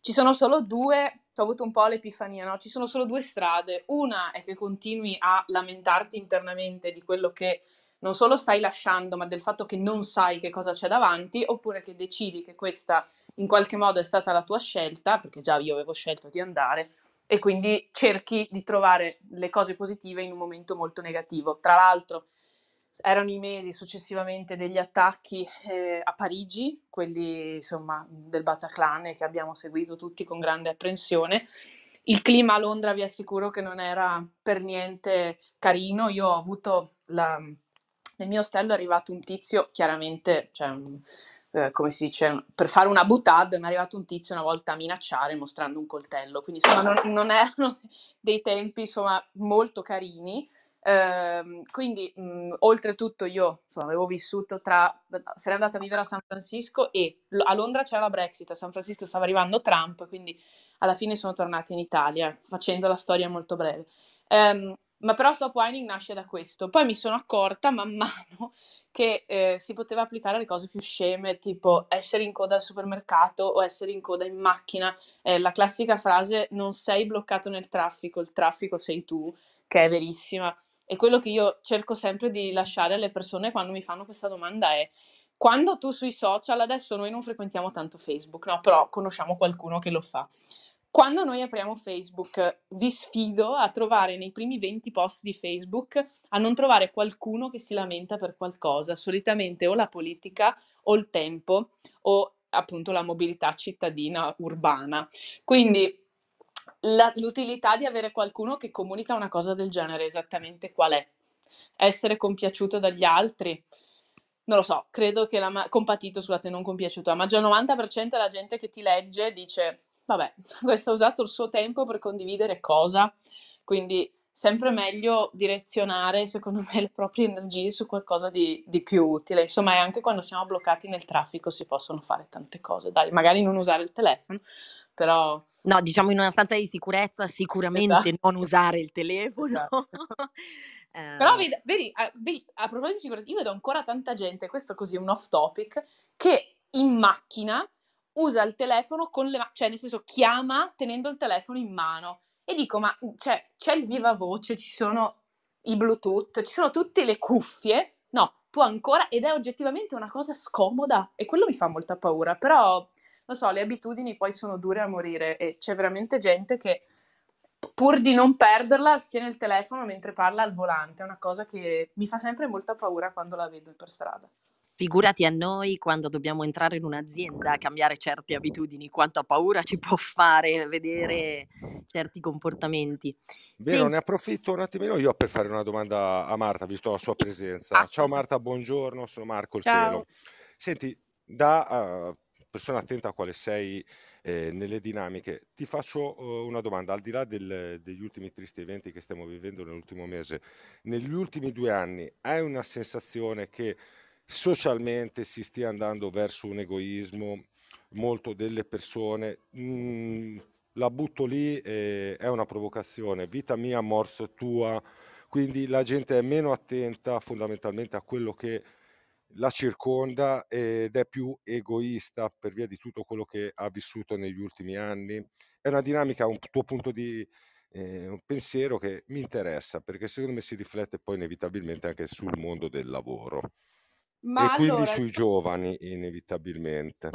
ci sono solo due ho avuto un po' l'epifania, no? Ci sono solo due strade. Una è che continui a lamentarti internamente di quello che non solo stai lasciando, ma del fatto che non sai che cosa c'è davanti, oppure che decidi che questa in qualche modo è stata la tua scelta, perché già io avevo scelto di andare, e quindi cerchi di trovare le cose positive in un momento molto negativo. Tra l'altro, erano i mesi successivamente degli attacchi eh, a Parigi, quelli insomma del Bataclan che abbiamo seguito tutti con grande apprensione. Il clima a Londra vi assicuro che non era per niente carino. Io ho avuto la... nel mio ostello è arrivato un tizio, chiaramente, cioè, eh, come si dice, per fare una butad, mi è arrivato un tizio una volta a minacciare mostrando un coltello. Quindi insomma non, non erano (laughs) dei tempi insomma molto carini. Ehm, quindi, mh, mhmm, oltretutto, io insomma, avevo vissuto tra. sarei andata a vivere a San Francisco e a Londra c'era la Brexit, a San Francisco stava arrivando Trump, quindi alla fine sono tornata in Italia, facendo la storia molto breve. Ehm, ma però Stop Whining nasce da questo. Poi mi sono accorta man (laughs) mano che eh, si poteva applicare alle cose più sceme, tipo essere in coda al supermercato o essere in coda in macchina. Eh, la classica frase non sei bloccato nel traffico, il traffico sei tu che è verissima. E quello che io cerco sempre di lasciare alle persone quando mi fanno questa domanda è quando tu sui social, adesso noi non frequentiamo tanto Facebook, no, però conosciamo qualcuno che lo fa. Quando noi apriamo Facebook, vi sfido a trovare nei primi 20 post di Facebook a non trovare qualcuno che si lamenta per qualcosa, solitamente o la politica o il tempo o appunto la mobilità cittadina urbana. Quindi la, l'utilità di avere qualcuno che comunica una cosa del genere, esattamente qual è? Essere compiaciuto dagli altri? Non lo so, credo che la... Ma- compatito, scusate, non compiaciuto. La maggior 90% della gente che ti legge dice, vabbè, (laughs) questo ha usato il suo tempo per condividere cosa? Quindi sempre meglio direzionare, secondo me, le proprie energie su qualcosa di, di, più utile. Insomma, anche quando siamo bloccati nel traffico si possono fare tante cose. Dai, magari non usare il telefono, però... No, diciamo in una stanza di sicurezza sicuramente esatto. non usare il telefono. Esatto. (laughs) eh. Però vedi, vedi, a, vedi, a proposito di sicurezza, io vedo ancora tanta gente, questo così è un off topic, che in macchina usa il telefono con le mani, cioè nel senso chiama tenendo il telefono in mano. E dico, ma mm, cioè, c'è il viva voce, ci sono i Bluetooth, ci sono tutte le cuffie. No, tu ancora, ed è oggettivamente una cosa scomoda e quello mi fa molta paura, però lo so, le abitudini poi sono dure a morire e c'è veramente gente che pur di non perderla tiene il telefono mentre parla al volante, è una cosa che mi fa sempre molta paura quando la vedo per strada. Figurati a noi quando dobbiamo entrare in un'azienda, a cambiare certe abitudini, quanta paura ci può fare vedere certi comportamenti. Vero, sì. ne approfitto un attimino io per fare una domanda a Marta, visto la sua presenza. Ciao Marta, buongiorno, sono Marco Il Ciao. Pelo. Senti, da uh, persona attenta a quale sei eh, nelle dinamiche. Ti faccio eh, una domanda, al di là del, degli ultimi tristi eventi che stiamo vivendo nell'ultimo mese, negli ultimi due anni hai una sensazione che socialmente si stia andando verso un egoismo molto delle persone? Mm, la butto lì, eh, è una provocazione, vita mia, morso tua, quindi la gente è meno attenta fondamentalmente a quello che la circonda ed è più egoista per via di tutto quello che ha vissuto negli ultimi anni. È una dinamica, un tuo punto di eh, un pensiero che mi interessa perché secondo me si riflette poi inevitabilmente anche sul mondo del lavoro. Ma e quindi sui giovani inevitabilmente.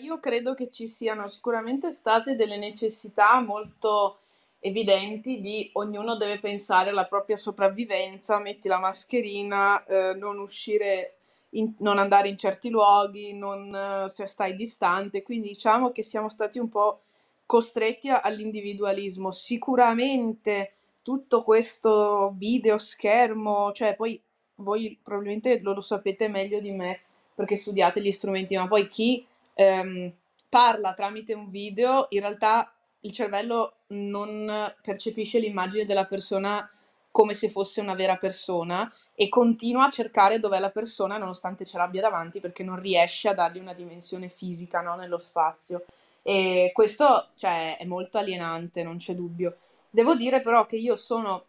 Io credo che ci siano sicuramente state delle necessità molto evidenti di ognuno deve pensare alla propria sopravvivenza, metti la mascherina, eh, non uscire in, non andare in certi luoghi, non eh, se stai distante, quindi diciamo che siamo stati un po' costretti all'individualismo. Sicuramente tutto questo video schermo, cioè poi voi probabilmente lo, lo sapete meglio di me perché studiate gli strumenti, ma poi chi ehm, parla tramite un video in realtà il cervello non percepisce l'immagine della persona come se fosse una vera persona e continua a cercare dov'è la persona nonostante ce l'abbia davanti perché non riesce a dargli una dimensione fisica no, nello spazio. E questo cioè, è molto alienante, non c'è dubbio. Devo dire però che io sono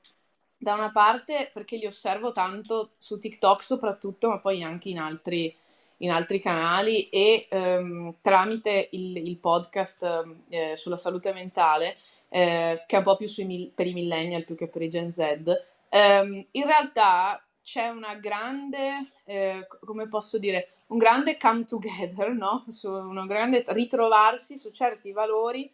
da una parte perché li osservo tanto su TikTok soprattutto, ma poi anche in altri, in altri canali e ehm, tramite il, il podcast ehm, eh, sulla salute mentale eh, che è un po' più mil- per i millennial più che per i Gen Z. Um, in realtà c'è una grande, eh, come posso dire, un grande come together, no? Su un grande ritrovarsi su certi valori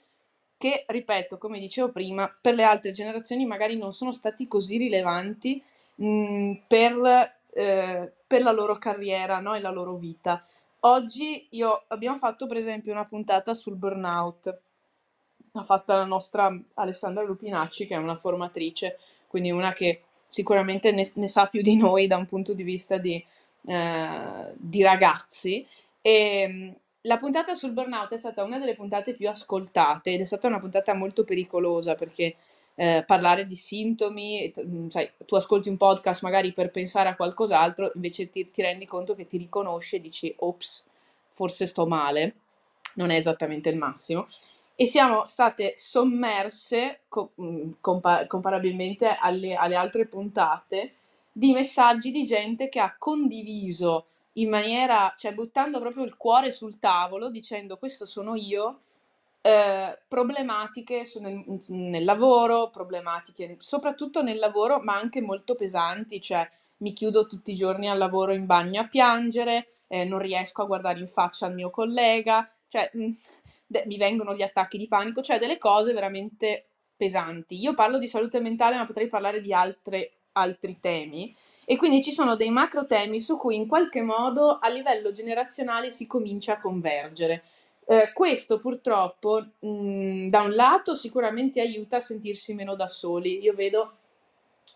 che, ripeto, come dicevo prima, per le altre generazioni magari non sono stati così rilevanti mh, mm, per, eh, per, la loro carriera no? e la loro vita. Oggi io, abbiamo fatto per esempio una puntata sul burnout l'ha fatta la nostra Alessandra Lupinacci, che è una formatrice, quindi una che sicuramente ne, ne sa più di noi da un punto di vista di, eh, di ragazzi. E, mm, la puntata sul burnout è stata una delle puntate più ascoltate ed è stata una puntata molto pericolosa perché eh, parlare di sintomi, mm, sai, tu ascolti un podcast magari per pensare a qualcos'altro, invece ti, ti rendi conto che ti riconosce e dici, ops, forse sto male, non è esattamente il massimo e siamo state sommerse, co- mm, compa- comparabilmente alle, alle altre puntate, di messaggi di gente che ha condiviso in maniera, cioè buttando proprio il cuore sul tavolo, dicendo questo sono io, eh, problematiche nel, nel, lavoro, problematiche soprattutto nel lavoro, ma anche molto pesanti, cioè mi chiudo tutti i giorni al lavoro in bagno a piangere, eh, non riesco a guardare in faccia il mio collega, cioè mm, de- mi vengono gli attacchi di panico, cioè delle cose veramente pesanti. Io parlo di salute mentale, ma potrei parlare di altre, altri temi. E quindi ci sono dei macro temi su cui in qualche modo a livello generazionale si comincia a convergere. Eh, questo purtroppo, mh, mm, da un lato, sicuramente aiuta a sentirsi meno da soli. Io vedo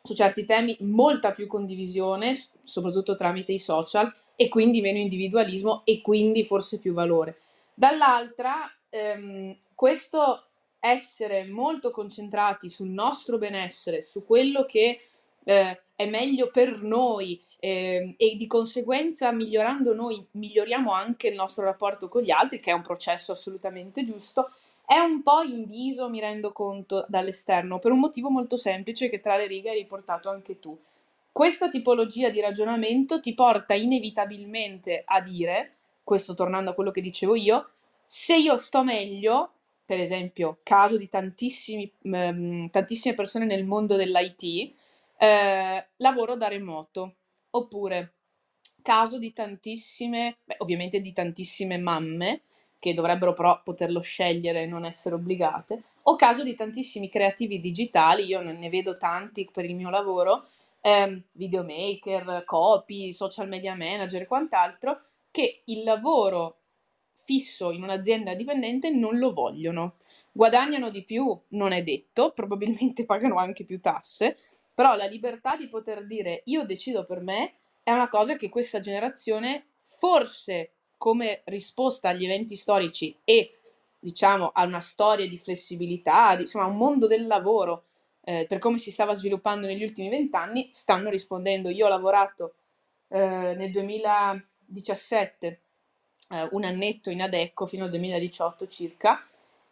su certi temi molta più condivisione, soprattutto tramite i social, e quindi meno individualismo e quindi forse più valore. Dall'altra, ehm, questo essere molto concentrati sul nostro benessere, su quello che eh, è meglio per noi eh, e di conseguenza migliorando noi miglioriamo anche il nostro rapporto con gli altri, che è un processo assolutamente giusto, è un po' inviso, mi rendo conto, dall'esterno, per un motivo molto semplice che tra le righe hai riportato anche tu. Questa tipologia di ragionamento ti porta inevitabilmente a dire questo tornando a quello che dicevo io, se io sto meglio, per esempio, caso di mh, ehm, tantissime persone nel mondo dell'IT, eh, lavoro da remoto, oppure caso di tantissime, beh, ovviamente di tantissime mamme, che dovrebbero però poterlo scegliere e non essere obbligate, o caso di tantissimi creativi digitali, io ne vedo tanti per il mio lavoro, ehm, videomaker, copy, social media manager e quant'altro, che il lavoro fisso in un'azienda dipendente non lo vogliono. Guadagnano di più, non è detto, probabilmente (laughs) pagano anche più tasse, però la libertà di poter dire io decido per me è una cosa che questa generazione forse come risposta agli eventi storici e diciamo a una storia di flessibilità, di, insomma a un mondo del lavoro eh, per come si stava sviluppando negli ultimi vent'anni, stanno rispondendo io ho lavorato eh, nel 2000 2017, eh, un annetto in ADECO fino al 2018 circa,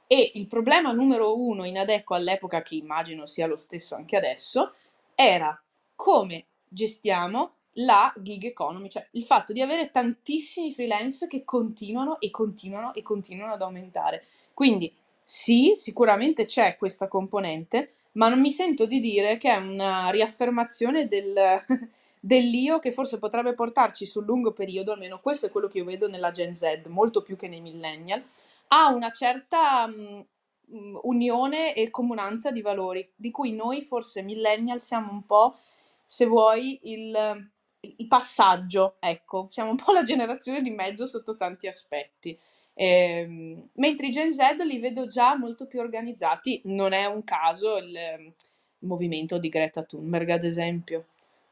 e il problema numero uno in ADECO all'epoca, che immagino sia lo stesso anche adesso, era come gestiamo la gig economy, cioè il fatto di avere tantissimi freelance che continuano e continuano e continuano ad aumentare. Quindi sì, sicuramente c'è questa componente, ma non mi sento di dire che è una riaffermazione del, (laughs) dell'io che forse potrebbe portarci sul lungo periodo, almeno questo è quello che io vedo nella Gen Z, molto più che nei millennial, a una certa mh, mm, unione e comunanza di valori, di cui noi forse millennial siamo un po', se vuoi, il, il passaggio, ecco, siamo un po' la generazione di mezzo sotto tanti aspetti. Ehm, mentre i Gen Z li vedo già molto più organizzati, non è un caso il, il mm, movimento di Greta Thunberg, ad esempio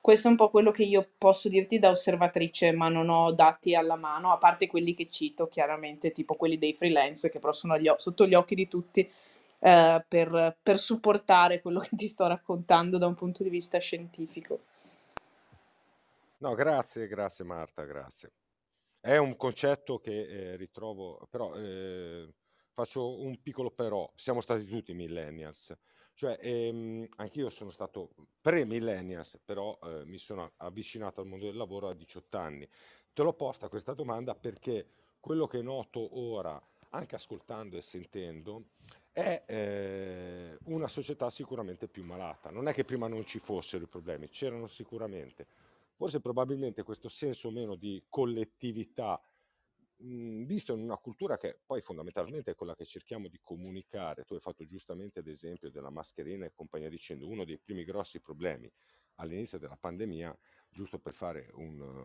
questo è un po' quello che io posso dirti da osservatrice, ma non ho dati alla mano, a parte quelli che cito chiaramente, tipo quelli dei freelance che però sono agli, sotto gli occhi di tutti eh, per, per supportare quello che ti sto raccontando da un punto di vista scientifico. No, grazie, grazie Marta, grazie. È un concetto che eh, ritrovo, però eh, faccio un piccolo però, siamo stati tutti millennials, cioè, ehm, anch'io sono stato pre-millennials, però eh, mi sono avvicinato al mondo del lavoro a 18 anni. Te l'ho posta questa domanda perché quello che noto ora, anche ascoltando e sentendo, è eh, una società sicuramente più malata. Non è che prima non ci fossero i problemi, c'erano sicuramente. Forse probabilmente questo senso meno di collettività Mhmm, visto in una cultura che poi fondamentalmente è quella che cerchiamo di comunicare. Tu hai fatto giustamente ad esempio della mascherina e compagnia dicendo uno dei primi grossi problemi all'inizio della pandemia, giusto per fare un...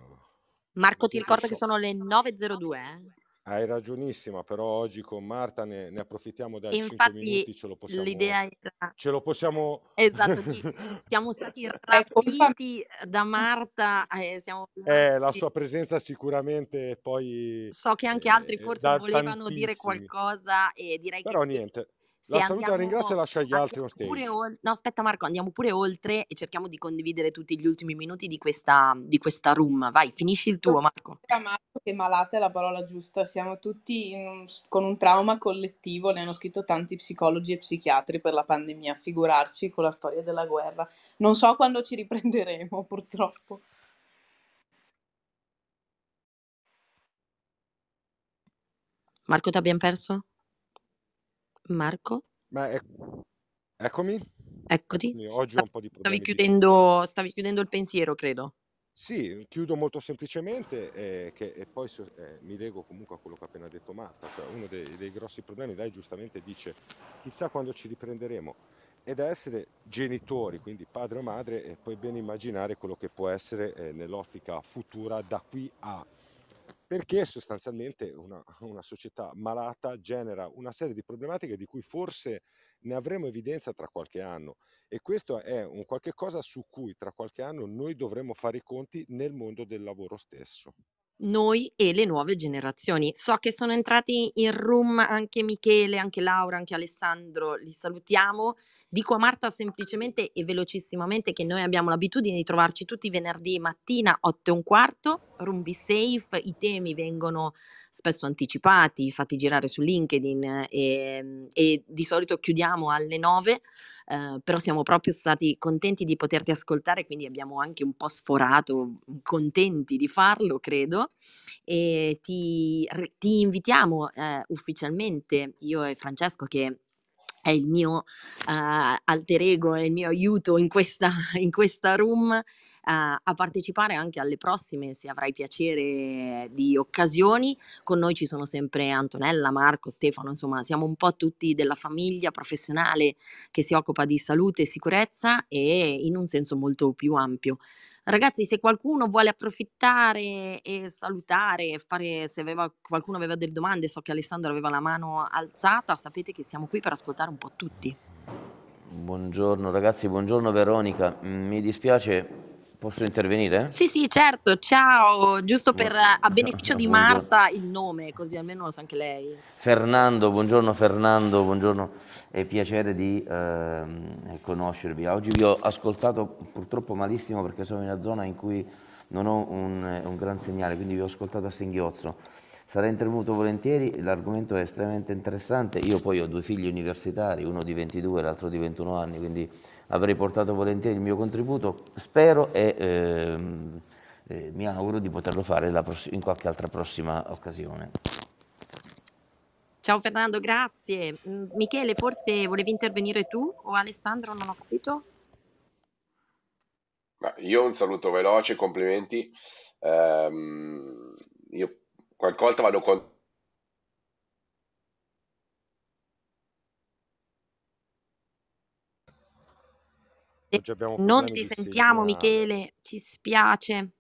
Marco, ti ricordo che sono le 9.02. Eh? Hai ragionissima, però oggi con Marta ne, ne approfittiamo dai 5 Infatti minuti, ce lo possiamo... l'idea era... Ce lo possiamo... Esatto, di- (laughs) siamo stati (laughs) rapiti eh, da Marta. Eh, siamo... eh, la sua presenza sicuramente poi... So che anche eh, altri forse volevano tantissimi. dire qualcosa e direi però che... Però niente, la saluta, ringrazio e lascia agli altri lo stage. Ol- no, aspetta Marco, andiamo pure oltre e cerchiamo di condividere tutti gli ultimi minuti di questa, di questa room. Vai, finisci il tuo Marco. Marco che malata è la parola giusta, siamo tutti un, con un trauma collettivo, ne hanno scritto tanti psicologi e psichiatri per la pandemia, figurarci con la storia della guerra. Non so quando ci riprenderemo purtroppo. Marco, ti abbiamo perso? Marco? Beh, ec- eccomi. Eccoti. oggi ho un po' di problemi. Stavi chiudendo, stavi chiudendo il pensiero, credo. Sì, chiudo molto semplicemente eh, che, e poi eh, mi leggo comunque a quello che ha appena detto Marta. Cioè uno dei, dei grossi problemi, lei giustamente dice, chissà quando ci riprenderemo. E da essere genitori, quindi padre o madre, eh, puoi ben immaginare quello che può essere eh, nell'ottica futura da qui a perché sostanzialmente una, una, società malata genera una serie di problematiche di cui forse ne avremo evidenza tra qualche anno e questo è un qualche cosa su cui tra qualche anno noi dovremo fare i conti nel mondo del lavoro stesso noi e le nuove generazioni. So che sono entrati in room anche Michele, anche Laura, anche Alessandro, li salutiamo. Dico a Marta semplicemente e velocissimamente che noi abbiamo l'abitudine di trovarci tutti i venerdì mattina 8 e un quarto, room be safe, i temi vengono spesso anticipati, fatti girare su LinkedIn e, ehm, e di solito chiudiamo alle 9. Ehm, però siamo proprio stati contenti di poterti ascoltare, quindi abbiamo anche un po' sforato, mhmm, contenti di farlo, credo, e ti, ti invitiamo eh, ufficialmente, io e Francesco che è il mio uh, alter ego, è il mio aiuto in questa, (laughs) in questa room uh, a partecipare anche alle prossime se avrai piacere di occasioni. Con noi ci sono sempre Antonella, Marco, Stefano, insomma siamo un po' tutti della famiglia professionale che si occupa di salute e sicurezza e in un senso molto più ampio. Ragazzi, se qualcuno vuole approfittare e salutare, fare, se aveva, qualcuno aveva delle domande, so che Alessandro aveva la mano alzata, sapete che siamo qui per ascoltare un un po' tutti. Buongiorno ragazzi, buongiorno Veronica, mm, mi dispiace Posso intervenire? Sì, sì, certo. Ciao, giusto per a beneficio di Marta il nome, così almeno lo sa anche lei. Fernando, buongiorno Fernando, buongiorno. È piacere di eh, conoscervi. Oggi vi ho ascoltato purtroppo malissimo perché sono in una zona in cui non ho un, eh, un gran segnale, quindi vi ho ascoltato a singhiozzo Sarei intervenuto volentieri, l'argomento è estremamente interessante. Io poi ho due figli universitari, uno di 22 e l'altro di 21 anni, quindi avrei portato volentieri il mio contributo. Spero e ehm, eh, mi auguro di poterlo fare in qualche altra prossima occasione. Ciao Fernando, grazie. Mm, Michele, forse volevi intervenire tu o Alessandro, non ho capito. Ma io un saluto veloce, complimenti. Um, io qualche volta vado con... Non ti sentiamo Michele, ci spiace.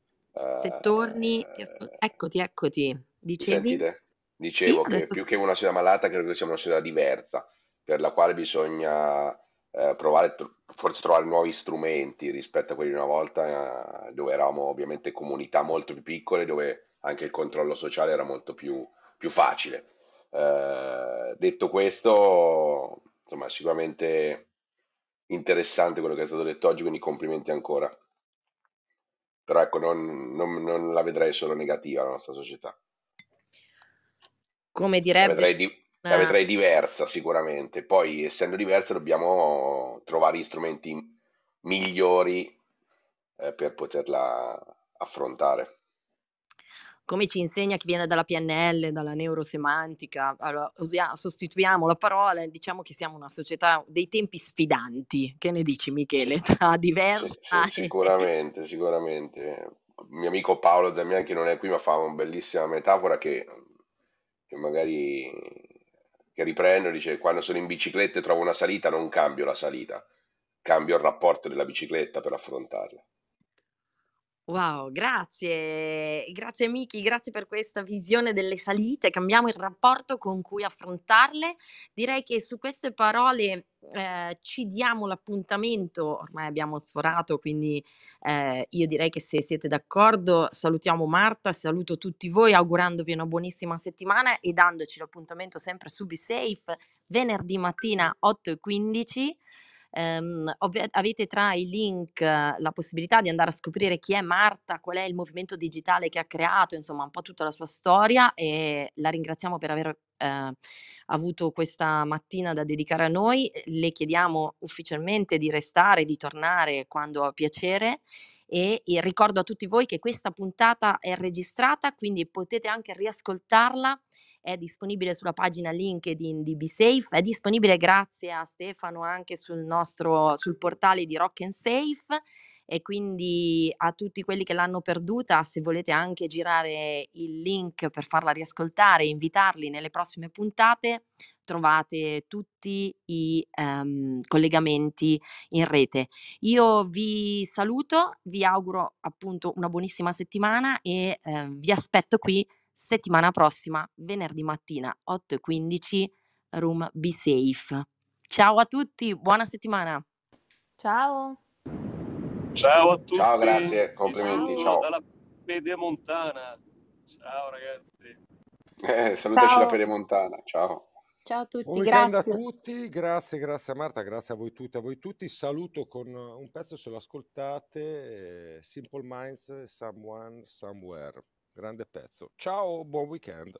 Se eh, torni, eh, ti ascol- eccoti, eccoti. Dicevi? Sentite? Dicevo sì, che adesso... più che una società malata, credo che sia una società diversa, per la quale bisogna eh, provare, forse trovare nuovi strumenti rispetto a quelli di una volta, eh, dove eravamo ovviamente comunità molto più piccole, dove anche il controllo sociale era molto più, più facile. Eh, detto questo, insomma, sicuramente interessante quello che è stato detto oggi, quindi complimenti ancora. Però ecco, non, non, non la vedrei solo negativa la nostra società. Come direbbe... La vedrei, di... ah. la vedrei diversa sicuramente. Poi, essendo diversa, dobbiamo trovare gli strumenti migliori eh, per poterla affrontare come ci insegna chi viene dalla PNL, dalla neurosemantica, allora, usia, sostituiamo la parola e diciamo che siamo una società dei tempi sfidanti. Che ne dici Michele? (laughs) Tra diversa. Sì, sì, sicuramente, sicuramente. Il mio amico Paolo Zamian, che non è qui, ma fa una bellissima metafora che, che magari che riprendo, dice quando sono in bicicletta e trovo una salita non cambio la salita, cambio il rapporto della bicicletta per affrontarla. Wow, grazie, grazie Miki, grazie per questa visione delle salite, cambiamo il rapporto con cui affrontarle. Direi che su queste parole eh, ci diamo l'appuntamento, ormai abbiamo sforato, quindi eh, io direi che se siete d'accordo salutiamo Marta, saluto tutti voi augurandovi una buonissima settimana e dandoci l'appuntamento sempre su BeSafe venerdì mattina 8.15 ehm, ovve- avete tra i link eh, la possibilità di andare a scoprire chi è Marta, qual è il movimento digitale che ha creato, insomma un po' tutta la sua storia e la ringraziamo per aver eh, avuto questa mattina da dedicare a noi. Le chiediamo ufficialmente di restare, di tornare quando ha piacere e, e ricordo a tutti voi che questa puntata è registrata, quindi potete anche riascoltarla è disponibile sulla pagina LinkedIn di BeSafe, è disponibile grazie a Stefano anche sul nostro sul portale di Rock and Safe e quindi a tutti quelli che l'hanno perduta, se volete anche girare il link per farla riascoltare e invitarli nelle prossime puntate, trovate tutti i um, collegamenti in rete. Io vi saluto, vi auguro appunto una buonissima settimana e eh, vi aspetto qui settimana prossima, venerdì mattina 8.15, room be safe. Ciao a tutti, buona settimana. Ciao. Ciao a tutti. Ciao, grazie, complimenti. Ciao. Dalla Pedemontana. Ciao ragazzi. Eh, salutaci Ciao. la Pedemontana. Ciao. Ciao a tutti, grazie. a tutti, grazie, grazie a Marta, grazie a voi tutti, a voi tutti. Saluto con un pezzo, se lo ascoltate, eh, Simple Minds, Someone, Somewhere. Grande pezzo. Ciao, buon weekend.